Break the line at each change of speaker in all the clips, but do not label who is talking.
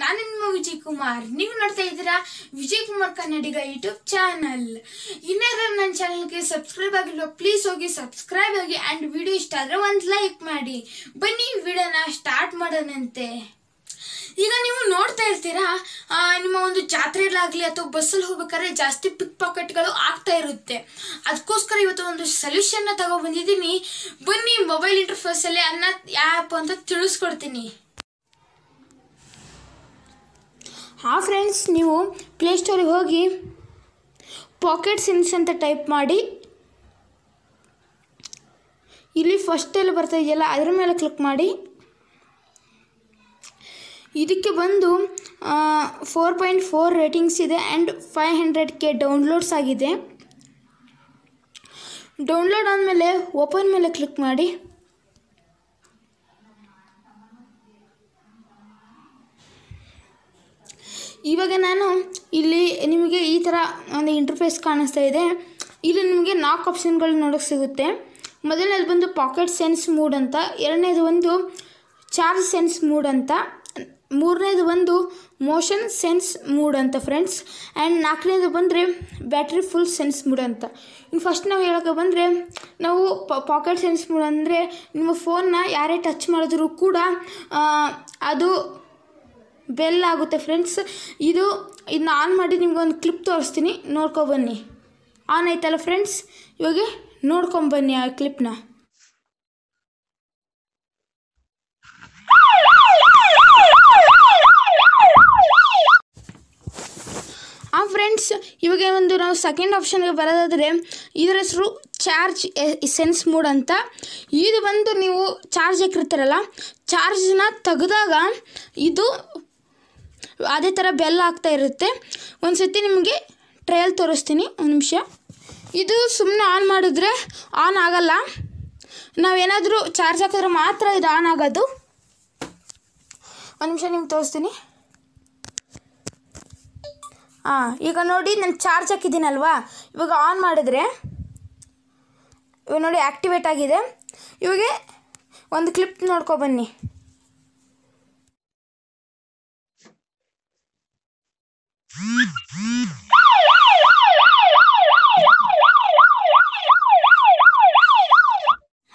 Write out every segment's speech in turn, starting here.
ನಾನು ನಿಮ್ಮ ವಿಜಯ್ ಕುಮಾರ್ ನೀವು ನೋಡ್ತಾ ಇದ್ದೀರಾ ವಿಜಯ್ ಕುಮಾರ್ ಕನ್ನಡಿಗ ಯೂಟ್ಯೂಬ್ ಚಾನಲ್ ಇನ್ನಾದ್ರೂ ನನ್ನ ಚಾನಲ್ಗೆ ಸಬ್ಸ್ಕ್ರೈಬ್ ಆಗಿಲ್ವ ಪ್ಲೀಸ್ ಹೋಗಿ ಸಬ್ಸ್ಕ್ರೈಬ್ ಆಗಿ ಆ್ಯಂಡ್ ವಿಡಿಯೋ ಇಷ್ಟ ಆದರೆ ಒಂದು ಲೈಕ್ ಮಾಡಿ ಬನ್ನಿ ವಿಡಿಯೋನ ಸ್ಟಾರ್ಟ್ ಮಾಡೋಣಂತೆ ಈಗ ನೀವು ನೋಡ್ತಾ ಇರ್ತೀರಾ ನಿಮ್ಮ ಒಂದು ಜಾತ್ರೆಯಲ್ಲಾಗಲಿ ಅಥವಾ ಬಸ್ಸಲ್ಲಿ ಹೋಗ್ಬೇಕಾದ್ರೆ ಜಾಸ್ತಿ ಪಿಕ್ ಪಾಕೆಟ್ಗಳು ಆಗ್ತಾ ಇರುತ್ತೆ ಅದಕ್ಕೋಸ್ಕರ ಇವತ್ತು ಒಂದು ಸೊಲ್ಯೂಷನ್ನ ಬಂದಿದ್ದೀನಿ ಬನ್ನಿ ಮೊಬೈಲ್ ಇಂಟರ್ಫೇಸಲ್ಲಿ ಅನ್ನ ಆ್ಯಪ್ ಅಂತ ತಿಳಿಸ್ಕೊಡ್ತೀನಿ ಹಾ ಫ್ರೆಂಡ್ಸ್ ನೀವು ಪ್ಲೇಸ್ಟೋರಿಗೆ ಹೋಗಿ ಪಾಕೆಟ್ ಸಿನ್ಸ್ ಅಂತ ಟೈಪ್ ಮಾಡಿ ಇಲ್ಲಿ ಫಸ್ಟಲ್ಲಿ ಬರ್ತಾ ಇದೆಯಲ್ಲ ಅದ್ರ ಮೇಲೆ ಕ್ಲಿಕ್ ಮಾಡಿ ಇದಕ್ಕೆ ಬಂದು ಫೋರ್ ಪಾಯಿಂಟ್ ಫೋರ್ ರೇಟಿಂಗ್ಸ್ ಇದೆ and five hundred K downloads ಆಗಿದೆ ಡೌನ್ಲೋಡ್ ಆದಮೇಲೆ ಓಪನ್ ಮೇಲೆ ಕ್ಲಿಕ್ ಮಾಡಿ ಇವಾಗ ನಾನು ಇಲ್ಲಿ ನಿಮಗೆ ಈ ಥರ ಒಂದು ಇಂಟರ್ಫೇಸ್ ಕಾಣಿಸ್ತಾ ಇದೆ ಇಲ್ಲಿ ನಿಮಗೆ ನಾಲ್ಕು ಆಪ್ಷನ್ಗಳು ನೋಡೋಕ್ಕೆ ಸಿಗುತ್ತೆ ಮೊದಲನೇದು ಬಂದು ಪಾಕೆಟ್ ಸೆನ್ಸ್ ಮೂಡ್ ಅಂತ ಎರಡನೇದು ಒಂದು ಚಾರ್ಜ್ ಸೆನ್ಸ್ ಮೂಡ್ ಅಂತ ಮೂರನೇದು ಒಂದು ಮೋಷನ್ ಸೆನ್ಸ್ ಮೂಡ್ ಅಂತ ಫ್ರೆಂಡ್ಸ್ ಆ್ಯಂಡ್ ನಾಲ್ಕನೇದು ಬಂದರೆ ಬ್ಯಾಟ್ರಿ ಫುಲ್ ಸೆನ್ಸ್ ಮೂಡ್ ಅಂತ ಇನ್ನು ಫಸ್ಟ್ ನಾವು ಹೇಳೋಕೆ ಬಂದರೆ ನಾವು ಪಾಕೆಟ್ ಸೆನ್ಸ್ ಮೂಡ್ ಅಂದರೆ ನಿಮ್ಮ ಫೋನ್ನ ಯಾರೇ ಟಚ್ ಮಾಡಿದ್ರು ಕೂಡ ಅದು ಬೆಲ್ ಆಗುತ್ತೆ ಫ್ರೆಂಡ್ಸ್ ಇದು ಇದನ್ನ ಆನ್ ಮಾಡಿ ಒಂದು ಕ್ಲಿಪ್ ತೋರಿಸ್ತೀನಿ ನೋಡ್ಕೊಬನ್ನಿ ಆನ್ ಆಯ್ತಲ್ಲ ಫ್ರೆಂಡ್ಸ್ ಇವಾಗ ನೋಡ್ಕೊಂಬನ್ನಿ ಆ ಕ್ಲಿಪ್ನ ಆ ಫ್ರೆಂಡ್ಸ್ ಇವಾಗ ಒಂದು ನಾವು ಸೆಕೆಂಡ್ ಆಪ್ಷನ್ಗೆ ಬರೋದಾದರೆ ಇದರ ಹೆಸರು ಚಾರ್ಜ್ ಸೆನ್ಸ್ ಮೂಡ್ ಅಂತ ಇದು ಬಂದು ನೀವು ಚಾರ್ಜ್ ಹಾಕಿರ್ತೀರಲ್ಲ ಚಾರ್ಜ್ನ ತೆಗೆದಾಗ ಇದು ಅದೇ ಥರ ಬೆಲ್ಲ ಆಗ್ತಾ ಇರುತ್ತೆ ಒಂದು ಸತಿ ನಿಮಗೆ ಟ್ರಯಲ್ ತೋರಿಸ್ತೀನಿ ಒಂದು ನಿಮಿಷ ಇದು ಸುಮ್ಮನೆ ಆನ್ ಮಾಡಿದ್ರೆ ಆನ್ ಆಗಲ್ಲ ನಾವೇನಾದರೂ ಚಾರ್ಜ್ ಹಾಕಿದ್ರೆ ಮಾತ್ರ ಇದು ಆನ್ ಆಗೋದು ಒಂದು ನಿಮಿಷ ನಿಮ್ಗೆ ತೋರಿಸ್ತೀನಿ ಹಾಂ ಈಗ ನೋಡಿ ನಾನು ಚಾರ್ಜ್ ಹಾಕಿದ್ದೀನಲ್ವಾ ಇವಾಗ ಆನ್ ಮಾಡಿದ್ರೆ ಇವಾಗ ನೋಡಿ ಆ್ಯಕ್ಟಿವೇಟ್ ಆಗಿದೆ ಇವಾಗ ಒಂದು ಕ್ಲಿಪ್ ನೋಡ್ಕೊಬನ್ನಿ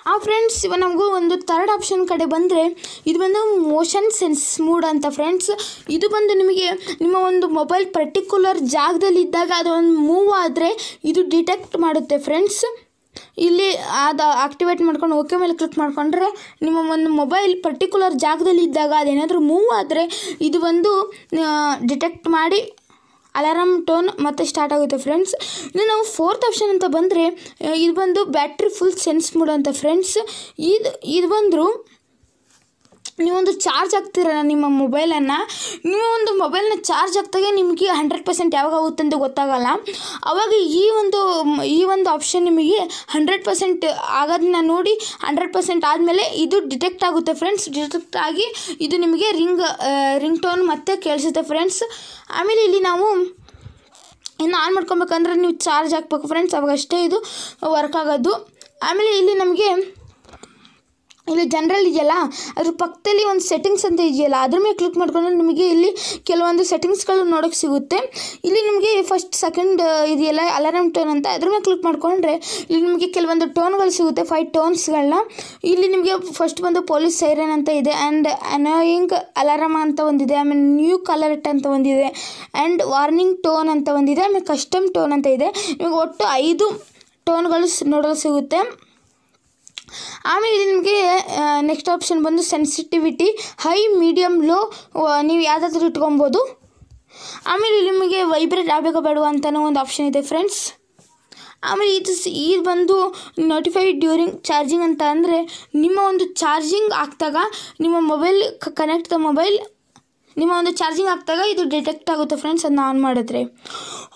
ಆ ಫ್ರೆಂಡ್ಸ್ ಇವಾಗ ನಮಗೂ ಒಂದು ಥರ್ಡ್ ಆಪ್ಷನ್ ಕಡೆ ಬಂದರೆ ಇದು ಬಂದು ಮೋಷನ್ ಸೆನ್ಸ್ ಮೂಡ್ ಅಂತ ಫ್ರೆಂಡ್ಸ್ ಇದು ಬಂದು ನಿಮಗೆ ನಿಮ್ಮ ಒಂದು ಮೊಬೈಲ್ ಪರ್ಟಿಕ್ಯುಲರ್ ಜಾಗದಲ್ಲಿ ಇದ್ದಾಗ ಅದು ಒಂದು ಮೂವ್ ಆದರೆ ಇದು ಡಿಟೆಕ್ಟ್ ಮಾಡುತ್ತೆ ಫ್ರೆಂಡ್ಸ್ ಇಲ್ಲಿ ಅದು ಆಕ್ಟಿವೇಟ್ ಮಾಡ್ಕೊಂಡು ಓಕೆ ಮೇಲೆ ಕ್ಲಿಕ್ ಮಾಡ್ಕೊಂಡ್ರೆ ನಿಮ್ಮ ಒಂದು ಮೊಬೈಲ್ ಪರ್ಟಿಕ್ಯುಲರ್ ಜಾಗದಲ್ಲಿ ಇದ್ದಾಗ ಅದೇನಾದರೂ ಮೂವ್ ಆದರೆ ಇದು ಒಂದು ಡಿಟೆಕ್ಟ್ ಮಾಡಿ ಅಲಾರಾಮ್ ಟೋನ್ ಮತ್ತೆ ಸ್ಟಾರ್ಟ್ ಆಗುತ್ತೆ ಫ್ರೆಂಡ್ಸ್ ಇನ್ನು ನಾವು ಫೋರ್ತ್ ಆಪ್ಷನ್ ಅಂತ ಬಂದರೆ ಇದು ಬಂದು ಬ್ಯಾಟ್ರಿ ಫುಲ್ ಸೆನ್ಸ್ ಮೂಡೋ ಅಂತ ಫ್ರೆಂಡ್ಸ್ ಇದು ಇದು ಬಂದರೂ ನೀವೊಂದು ಚಾರ್ಜ್ ಆಗ್ತಿರಲ್ಲ ನಿಮ್ಮ ಮೊಬೈಲನ್ನು ನೀವು ಒಂದು ಮೊಬೈಲ್ನ ಚಾರ್ಜ್ ಆಗ್ತಾಗೆ ನಿಮಗೆ ಹಂಡ್ರೆಡ್ ಪರ್ಸೆಂಟ್ ಯಾವಾಗ ಆಗುತ್ತೆ ಅಂತ ಗೊತ್ತಾಗಲ್ಲ ಆವಾಗ ಈ ಒಂದು ಈ ಒಂದು ಆಪ್ಷನ್ ನಿಮಗೆ ಹಂಡ್ರೆಡ್ ಪರ್ಸೆಂಟ್ ಆಗೋದನ್ನ ನೋಡಿ ಹಂಡ್ರೆಡ್ ಪರ್ಸೆಂಟ್ ಆದಮೇಲೆ ಇದು ಡಿಟೆಕ್ಟ್ ಆಗುತ್ತೆ ಫ್ರೆಂಡ್ಸ್ ಡಿಟೆಕ್ಟ್ ಆಗಿ ಇದು ನಿಮಗೆ ರಿಂಗ್ ರಿಂಗ್ ಟೋನ್ ಮತ್ತೆ ಕೇಳಿಸುತ್ತೆ ಫ್ರೆಂಡ್ಸ್ ಆಮೇಲೆ ಇಲ್ಲಿ ನಾವು ಇನ್ನು ಆನ್ ಮಾಡ್ಕೊಬೇಕಂದ್ರೆ ನೀವು ಚಾರ್ಜ್ ಹಾಕ್ಬೇಕು ಫ್ರೆಂಡ್ಸ್ ಅವಾಗಷ್ಟೇ ಇದು ವರ್ಕ್ ಆಗೋದು ಆಮೇಲೆ ಇಲ್ಲಿ ನಮಗೆ ಇಲ್ಲಿ ಜನರಲ್ ಇದೆಯಲ್ಲ ಅದ್ರ ಪಕ್ಕದಲ್ಲಿ ಒಂದು ಸೆಟ್ಟಿಂಗ್ಸ್ ಅಂತ ಇದೆಯಲ್ಲ ಅದ್ರ ಮೇಲೆ ಕ್ಲಿಕ್ ಮಾಡ್ಕೊಂಡ್ರೆ ನಿಮಗೆ ಇಲ್ಲಿ ಕೆಲವೊಂದು ಸೆಟ್ಟಿಂಗ್ಸ್ಗಳು ನೋಡೋಕೆ ಸಿಗುತ್ತೆ ಇಲ್ಲಿ ನಿಮಗೆ ಫಸ್ಟ್ ಸೆಕೆಂಡ್ ಇದೆಯಲ್ಲ ಅಲಾರಾಮ್ ಟೋನ್ ಅಂತ ಅದ್ರ ಮೇಲೆ ಕ್ಲಿಕ್ ಮಾಡಿಕೊಂಡ್ರೆ ಇಲ್ಲಿ ನಿಮಗೆ ಕೆಲವೊಂದು ಟೋನ್ಗಳು ಸಿಗುತ್ತೆ ಫೈವ್ ಟೋನ್ಸ್ಗಳನ್ನ ಇಲ್ಲಿ ನಿಮಗೆ ಫಸ್ಟ್ ಬಂದು ಪೊಲೀಸ್ ಸೈರನ್ ಅಂತ ಇದೆ ಆ್ಯಂಡ್ ಅನೋಯಿಂಗ್ ಅಲಾರಾಮ್ ಅಂತ ಒಂದಿದೆ ಆಮೇಲೆ ನ್ಯೂ ಕಲರ್ಟ್ ಅಂತ ಒಂದಿದೆ ಆ್ಯಂಡ್ ವಾರ್ನಿಂಗ್ ಟೋನ್ ಅಂತ ಒಂದಿದೆ ಆಮೇಲೆ ಕಸ್ಟಮ್ ಟೋನ್ ಅಂತ ಇದೆ ನಿಮಗೆ ಒಟ್ಟು ಐದು ಟೋನ್ಗಳು ನೋಡಲು ಸಿಗುತ್ತೆ ಆಮೇಲೆ ಇದು ನಿಮಗೆ ನೆಕ್ಸ್ಟ್ ಆಪ್ಷನ್ ಬಂದು ಸೆನ್ಸಿಟಿವಿಟಿ ಹೈ ಮೀಡಿಯಮ್ ಲೋ ನೀವು ಯಾವುದಾದ್ರೂ ಇಟ್ಕೊಬೋದು ಆಮೇಲೆ ನಿಮಗೆ ವೈಬ್ರೇಟ್ ಆಗಬೇಕೋ ಬೇಡುವ ಅಂತಲೂ ಒಂದು ಆಪ್ಷನ್ ಇದೆ ಫ್ರೆಂಡ್ಸ್ ಆಮೇಲೆ ಇದು ಇದು ಬಂದು ನೋಟಿಫೈಡ್ ಡ್ಯೂರಿಂಗ್ ಚಾರ್ಜಿಂಗ್ ಅಂತ ಅಂದರೆ ನಿಮ್ಮ ಒಂದು ಚಾರ್ಜಿಂಗ್ ಆಗ್ದಾಗ ನಿಮ್ಮ ಮೊಬೈಲ್ ಕನೆಕ್ಟ್ ದ ಮೊಬೈಲ್ ನಿಮ್ಮ ಒಂದು ಚಾರ್ಜಿಂಗ್ ಹಾಕಿದಾಗ ಇದು ಡಿಟೆಕ್ಟ್ ಆಗುತ್ತೆ ಫ್ರೆಂಡ್ಸ್ ಅದನ್ನ ಆನ್ ಮಾಡಿದ್ರೆ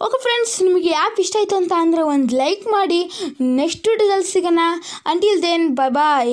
ಓಕೆ ಫ್ರೆಂಡ್ಸ್ ನಿಮಗೆ ಆ್ಯಪ್ ಇಷ್ಟ ಆಯಿತು ಅಂತ ಅಂದರೆ ಒಂದು ಲೈಕ್ ಮಾಡಿ ನೆಕ್ಸ್ಟ್ ವಿಡಿಯೋದಲ್ಲಿ ಸಿಗೋಣ ಅಂಟಿಲ್ ದೇನ್ ಬಾಯ್ ಬಾಯ್